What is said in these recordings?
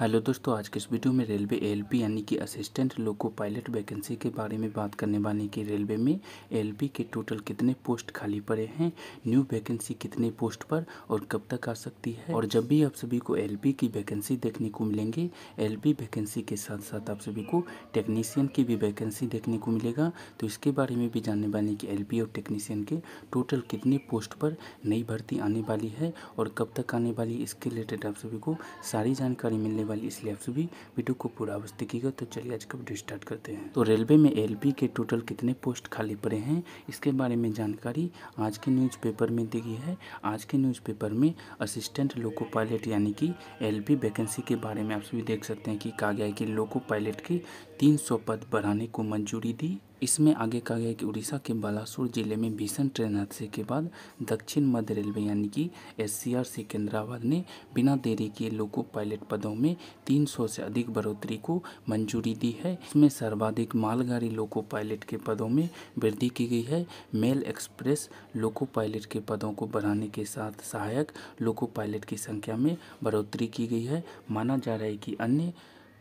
hello दोस्तों आज के इस वीडियो में रेलवे एलपी यानी कि असिस्टेंट लोको पायलट वैकेंसी के बारे में बात करने वाले कि रेलवे में एलपी के टोटल कितने पोस्ट खाली पड़े हैं न्यू वैकेंसी कितने पोस्ट पर और कब तक आ सकती है और जब भी आप सभी को एलपी की वैकेंसी देखने को मिलेंगे एलपी वैकेंसी के साथ साथ आप सभी को टेक्नीसियन की भी वैकेंसी देखने को मिलेगा तो इसके बारे में भी जानने वाले कि एल और टेक्नीसियन के टोटल कितने पोस्ट पर नई भर्ती आने वाली है और कब तक आने वाली इसके रिलेटेड आप सभी को सारी जानकारी मिलने वाली इसलिए आप सभी वीडियो को पूरा अवश्य देखिएगा तो चलिए आज का वीडियो स्टार्ट करते हैं तो रेलवे में एल के टोटल कितने पोस्ट खाली पड़े हैं इसके बारे में जानकारी आज के न्यूज़पेपर में दी गई है आज के न्यूज़पेपर में असिस्टेंट लोको पायलट यानी कि एल वैकेंसी के बारे में आप सभी देख सकते हैं कि कहा गया है कि लोको पायलट के तीन पद बढ़ाने को मंजूरी दी इसमें आगे कहा गया कि उड़ीसा के बालासोर जिले में भीषण ट्रेन हादसे के बाद दक्षिण मध्य रेलवे यानी कि एस सिकंदराबाद ने बिना देरी के लोको पायलट पदों में 300 से अधिक बढ़ोतरी को मंजूरी दी है इसमें सर्वाधिक मालगाड़ी लोको पायलट के पदों में वृद्धि की गई है मेल एक्सप्रेस लोको पायलट के पदों को बढ़ाने के साथ सहायक लोको पायलट की संख्या में बढ़ोतरी की गई है माना जा रहा है कि अन्य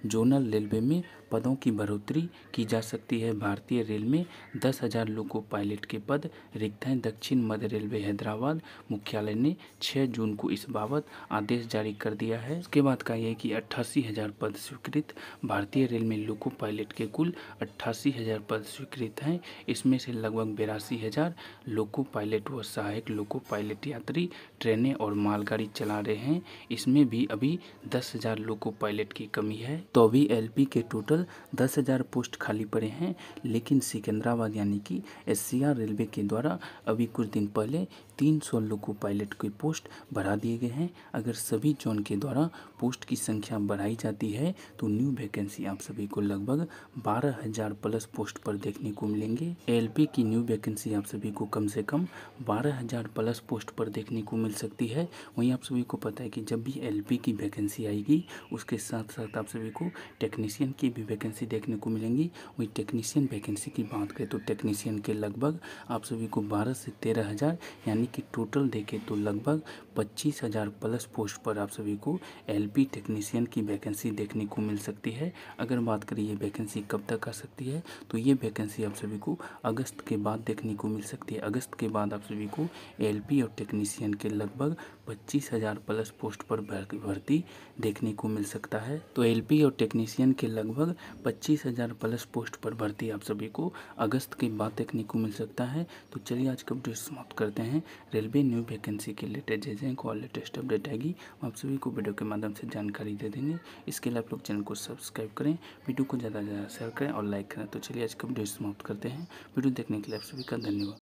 जोनल रेलवे में पदों की बढ़ोतरी की जा सकती है भारतीय रेल में दस हजार लोको पायलट के पद रिक्त हैं दक्षिण मध्य रेलवे हैदराबाद मुख्यालय ने 6 जून को इस बाबत आदेश जारी कर दिया है इसके बाद कहा यह कि अट्ठासी हजार पद स्वीकृत भारतीय रेल में लोको पायलट के कुल अट्ठासी हजार पद स्वीकृत हैं इसमें से लगभग बिरासी हजार लोको पायलट व सहायक लोको पायलट यात्री ट्रेनें और मालगाड़ी चला रहे हैं इसमें भी अभी दस हजार लोको पायलट की कमी है तो भी एलपी के टोटल दस हज़ार पोस्ट खाली पड़े हैं लेकिन सिकंदराबाद यानी कि एससीआर रेलवे के द्वारा अभी कुछ दिन पहले तीन सौ लोको पायलट की पोस्ट बढ़ा दिए गए हैं अगर सभी जोन के द्वारा पोस्ट की संख्या बढ़ाई जाती है तो न्यू वैकेंसी आप सभी को लगभग बारह हज़ार प्लस पोस्ट पर देखने को मिलेंगे एलपी की न्यू वैकेंसी आप सभी को कम से कम बारह हज़ार प्लस पोस्ट पर देखने को मिल सकती है वहीं आप सभी को पता है कि जब भी एल की वैकेंसी आएगी उसके साथ साथ आप सभी को टेक्नीशियन की भी वैकेंसी देखने को मिलेंगी वहीं टेक्नीशियन वैकेंसी की बात करें तो टेक्नीशियन के लगभग आप सभी को बारह से तेरह हज़ार यानी कि टोटल देखें तो लगभग पच्चीस प्लस पोस्ट पर आप सभी को एलपी टेक्नीशियन की वैकेंसी देखने को मिल सकती है अगर बात करें ये वैकेंसी कब तक आ सकती है तो ये वैकेंसी आप सभी को अगस्त के बाद देखने को मिल सकती है अगस्त के बाद आप सभी को एलपी और टेक्नीशियन के लगभग पच्चीस हज़ार प्लस पोस्ट पर भर्ती देखने को मिल सकता है तो एलपी और टेक्नीशियन के लगभग पच्चीस हज़ार प्लस पोस्ट पर भर्ती आप सभी को अगस्त के बाद देखने को मिल सकता है तो चलिए आज का अपडेट समाप्त करते हैं रेलवे न्यू वैकेंसी के लेटेस्ट को और लेटेस्ट अपडेट आएगी आप सभी को वीडियो के माध्यम से जानकारी दे देंगे इसके लिए आप लोग चैनल को सब्सक्राइब करें वीडियो को ज़्यादा से ज़्यादा शेयर करें और लाइक करें तो चलिए आज का अपडेट समाप्त करते हैं वीडियो देखने के लिए आप सभी का धन्यवाद